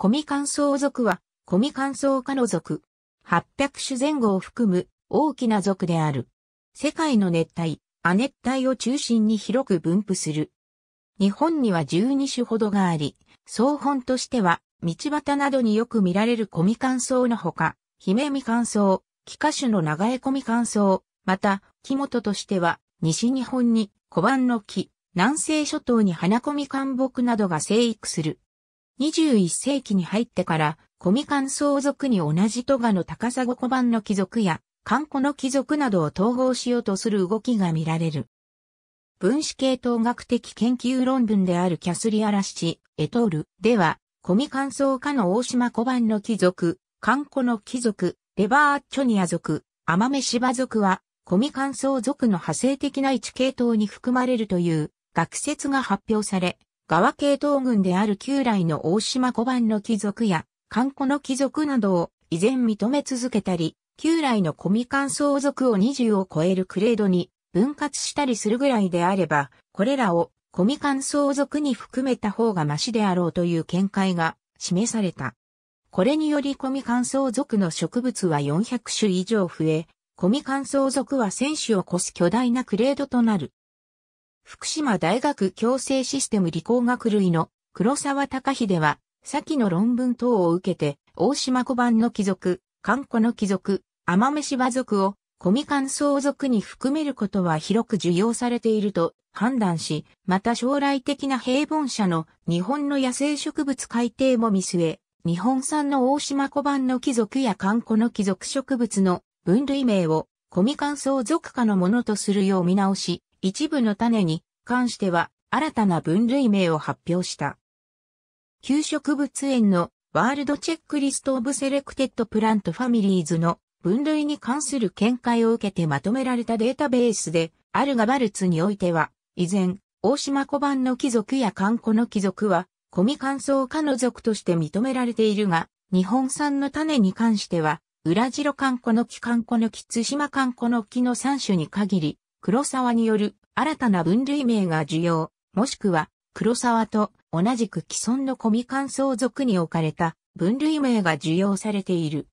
コミカンソウ族は、コミカンソウ科の族。800種前後を含む大きな族である。世界の熱帯、亜熱帯を中心に広く分布する。日本には12種ほどがあり、総本としては、道端などによく見られるコミカンソウのほか、ミカンソウ、キカシ種の長江コミカンソウ。また、木本としては、西日本に小判の木、南西諸島に花コミカン木などが生育する。21世紀に入ってから、コミカン相続に同じトガの高砂小判の貴族や、カンコの貴族などを統合しようとする動きが見られる。分子系統学的研究論文であるキャスリアラシ、チ、エトールでは、コミカン層科の大島小判の貴族、カンコの貴族、レバーチョニア族、アマメシバ族は、コミカン層族の派生的な一系統に含まれるという学説が発表され、側系統軍である旧来の大島小判の貴族や、観古の貴族などを依然認め続けたり、旧来のミカン相続を20を超えるクレードに分割したりするぐらいであれば、これらをミカン相続に含めた方がマシであろうという見解が示された。これによりミカン相続の植物は400種以上増え、ミカン相続は1000種を超す巨大なクレードとなる。福島大学共生システム理工学類の黒沢隆秀は、先の論文等を受けて、大島小判の貴族、観光の貴族、天飯場族を、コミカン相続に含めることは広く受容されていると判断し、また将来的な平凡者の日本の野生植物改定も見据え、日本産の大島小判の貴族や観光の貴族植物の分類名をコミカン相続家のものとするよう見直し、一部の種に関しては新たな分類名を発表した。給食物園のワールドチェックリストオブセレクテッドプラントファミリーズの分類に関する見解を受けてまとめられたデータベースで、アルガバルツにおいては、依然、大島小判の貴族やンコの貴族は、コミ乾燥化の族として認められているが、日本産の種に関しては、裏白ンコの木ンコの木津島ンコの木の3種に限り、黒沢による新たな分類名が需要、もしくは黒沢と同じく既存のコミカン相続に置かれた分類名が需要されている。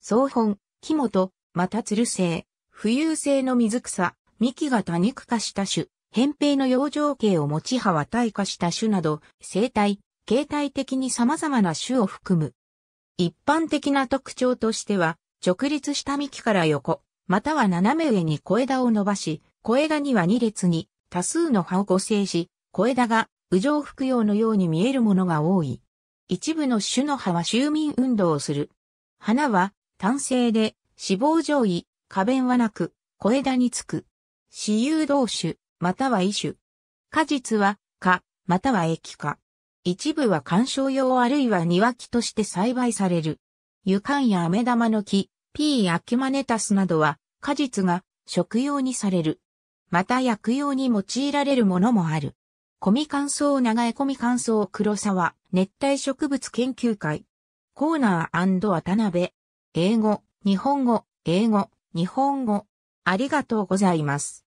総本、木本、また鶴性、浮遊性の水草、幹が多肉化した種、扁平の養生系を持ち葉は退化した種など、生態、形態的に様々な種を含む。一般的な特徴としては、直立した幹から横、または斜め上に小枝を伸ばし、小枝には2列に多数の葉を構成し、小枝が右上服用のように見えるものが多い。一部の種の葉は周民運動をする。花は単性で脂肪上位、花弁はなく、小枝につく。私有同種、または異種。果実は、花、または液化。一部は観賞用あるいは庭木として栽培される。湯管や飴玉の木、P. アキマネタスなどは果実が食用にされる。また薬用に用いられるものもある。コミ乾燥長江コミ乾燥黒沢熱帯植物研究会。コーナー渡辺。英語、日本語、英語、日本語。ありがとうございます。